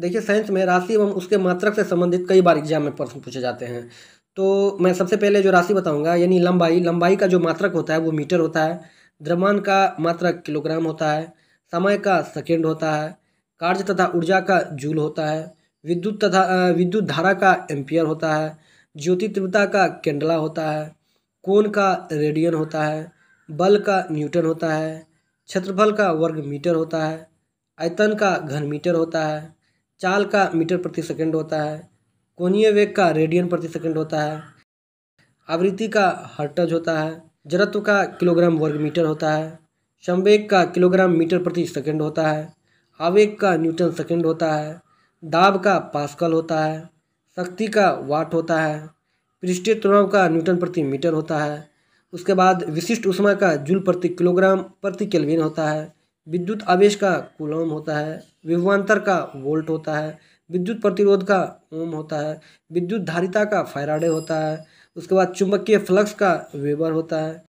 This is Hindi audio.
देखिए साइंस में राशि एवं उसके मात्रक से संबंधित कई बार एग्जाम में प्रश्न पूछे जाते हैं तो मैं सबसे पहले जो राशि बताऊंगा यानी लंबाई लंबाई का जो मात्रक होता है वो मीटर होता है द्रव्यमान का मात्रक किलोग्राम होता है समय का सेकेंड होता है कार्य तथा ऊर्जा का जूल होता है विद्युत तथा विद्युत धारा का एम्पियर होता है ज्योति तीव्रता का कैंडला होता है कोण का रेडियन होता है बल का न्यूटन होता है क्षेत्रफल का वर्ग मीटर होता है आयतन का घन मीटर होता है चाल का मीटर प्रति सेकंड होता है कोणीय वेग का रेडियन प्रति सेकंड होता है आवृत्ति का हर्टज होता है जड़त्व का किलोग्राम वर्ग मीटर होता है संवेग का किलोग्राम मीटर प्रति सेकंड होता है आवेग का न्यूटन सेकंड होता है दाब का पास्कल होता है शक्ति का वाट होता है पृष्ठीय तनाव का न्यूटन प्रति मीटर होता है उसके बाद विशिष्ट उष्मा का जूल प्रति किलोग्राम प्रति केल्विन होता है विद्युत आवेश का कुलम होता है विभवान्तर का वोल्ट होता है विद्युत प्रतिरोध का ओम होता है विद्युत धारिता का फैराडे होता है उसके बाद चुंबकीय फ्लक्स का वेबर होता है